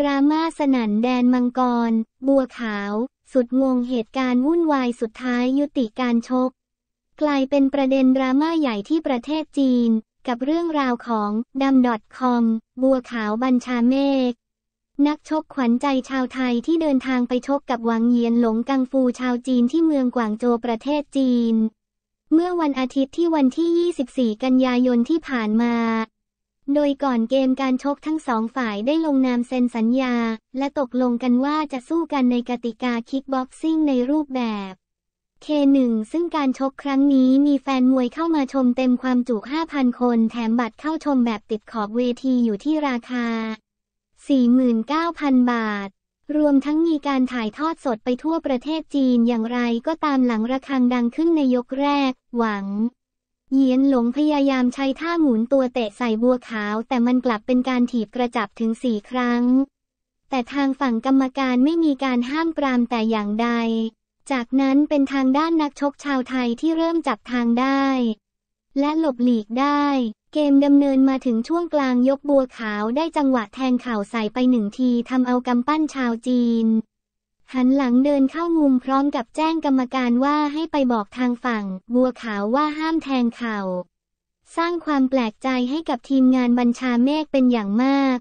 ดราม่าสนั่นแดนมังกร บัวขาว สุดงงเหตุการณ์วุ่นวายสุดท้ายยุติการชก กลายเป็นประเด็นดราม่าใหญ่ที่ประเทศจีน กับเรื่องราวของดมดอทคอมบัวขาวบัญชาเมฆนักชกขวัญใจชาวไทยที่เดินทางไปชกกับหวังเยียนหลงกังฟูชาวจีนที่เมืองกวางโจวประเทศจีน เมื่อวันอาทิตย์ที่วันที่ 24 กันยายนที่ผ่านมาโดยก่อนเกมการชกทั้งสองฝ่ายได้ลงนามเซ็นสัญญา และตกลงกันว่าจะสู้กันในกติกาคิกบ็อกซิ่งในรูปแบบ K1 ซึ่งการชกครั้งนี้มีแฟนมวยเข้ามาชมเต็มความจุ 5,000 คนแถมบัตรเข้าชมแบบติดขอบเวทีอยู่ที่ราคา 49,000 บาท รวมทั้งมีการถ่ายทอดสดไปทั่วประเทศจีนอย่างไรก็ตามหลังระฆังดังขึ้นในยกแรก หวังเหยียนหลงพยายามใช้ท่าหมุนตัวเตะใส่บัวขาวแต่มันกลับเป็นการถีบกระจับถึงสี่ครั้ง แต่ทางฝั่งกรรมการไม่มีการห้ามปรามแต่อย่างใด จากนั้นเป็นทางด้านนักชกชาวไทยที่เริ่มจับทางได้ และหลบหลีกได้ เกมดำเนินมาถึงช่วงกลางยกบัวขาวได้จังหวะแทงเข่าใส่ไปหนึ่งทีทำเอากำปั้นชาวจีนหันหลังเดินเข้ามุมพร้อมกับแจ้งกรรมการว่าให้ไปบอกทางฝั่ง บัวขาวว่าห้ามแทงเขา่าสร้างความแปลกใจให้กับทีมงานบัญชาเมฆเป็นอย่างมาก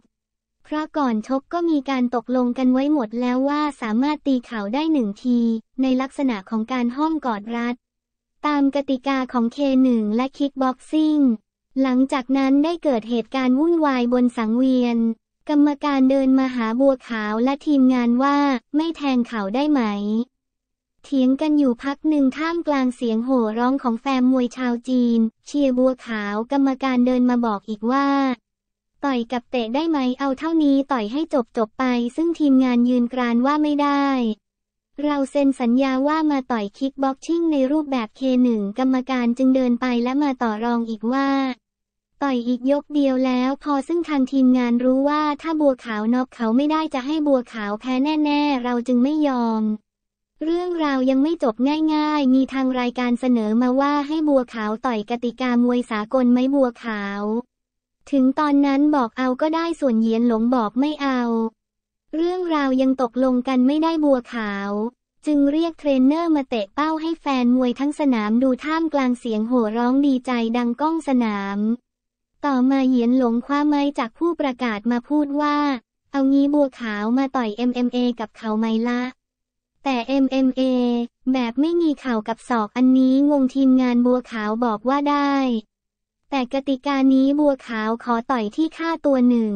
เพราะก่อนชกก็มีการตกลงกันไว้หมดแล้วว่าสามารถตีเข่าได้หนึ่งที ในลักษณะของการห้อมกอดรัดตามกติกาของเคหนึ่งและคิกบ็อกซิ่งหลังจากนั้นได้เกิดเหตุการณ์วุ่นวายบนสังเวียนกรรมการเดินมาหาบัวขาวและทีมงานว่า ไม่แทงเขาได้ไหม เถียงกันอยู่พักหนึ่งท่ามกลางเสียงโห่ร้องของแฟนมวยชาวจีน เชียร์บัวขาวกรรมการเดินมาบอกอีกว่า ต่อยกับเตะได้ไหม เอาเท่านี้ต่อยให้จบจบไป ซึ่งทีมงานยืนกรานว่าไม่ได้ เราเซ็นสัญญาว่ามาต่อยคิกบ็อกซิ่งในรูปแบบเคหนึ่งกรรมการจึงเดินไปและมาต่อรองอีกว่าต่อยอีกยกเดียวแล้วพอซึ่งทางทีมงานรู้ว่าถ้าบัวขาวน็อกเขาไม่ได้จะให้บัวขาวแพ้แน่ ๆ เราจึงไม่ยอม เรื่องราวยังไม่จบง่ายๆ มีทางรายการเสนอมาว่าให้บัวขาวต่อยกติกามวยสากลไม่บัวขาว ถึงตอนนั้นบอกเอาก็ได้ส่วนเยียนหลงบอกไม่เอา เรื่องราวยังตกลงกันไม่ได้บัวขาว จึงเรียกเทรนเนอร์มาเตะเป้าให้แฟนมวยทั้งสนามดูท่ามกลางเสียงโห่ร้องดีใจดังก้องสนามต่อมาเหยียนหลงคว้าไม้จากผู้ประกาศมาพูดว่า เอางี้บัวขาวมาต่อย MMA กับเขาไหมละ แต่ MMA แบบไม่มีเข่ากับศอกอันนี้งงทีมงานบัวขาวบอกว่าได้ แต่กติกานี้บัวขาวขอต่อยที่ค่าตัวหนึ่ง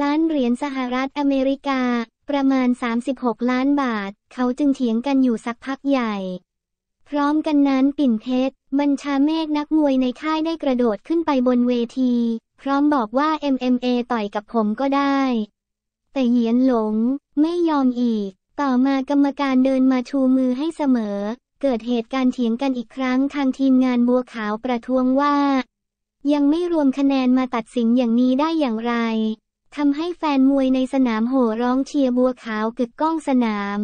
ล้านเหรียญสหรัฐอเมริกา ประมาณ 36 ล้านบาท เขาจึงเถียงกันอยู่สักพักใหญ่ พร้อมกันนั้นปิ่นเพชรบัญชาเมฆนักมวยในค่ายได้กระโดดขึ้นไปบนเวที พร้อมบอกว่า MMA ต่อยกับผมก็ได้ แต่เหียนหลง ไม่ยอมอีก ต่อมากรรมการเดินมาชูมือให้เสมอ เกิดเหตุการณ์เถียงกันอีกครั้งทางทีมงานบัวขาวประท้วงว่า ยังไม่รวมคะแนนมาตัดสินอย่างนี้ได้อย่างไรทำให้แฟนมวยในสนามโห่ร้องเชียร์บัวขาวกึกก้องสนาม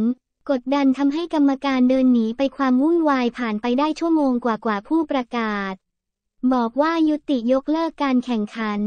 กดดันทำให้กรรมการเดินหนีไปความวุ่นวายผ่านไปได้ชั่วโมงกว่ากว่าผู้ประกาศ บอกว่ายุติยกเลิกการแข่งขัน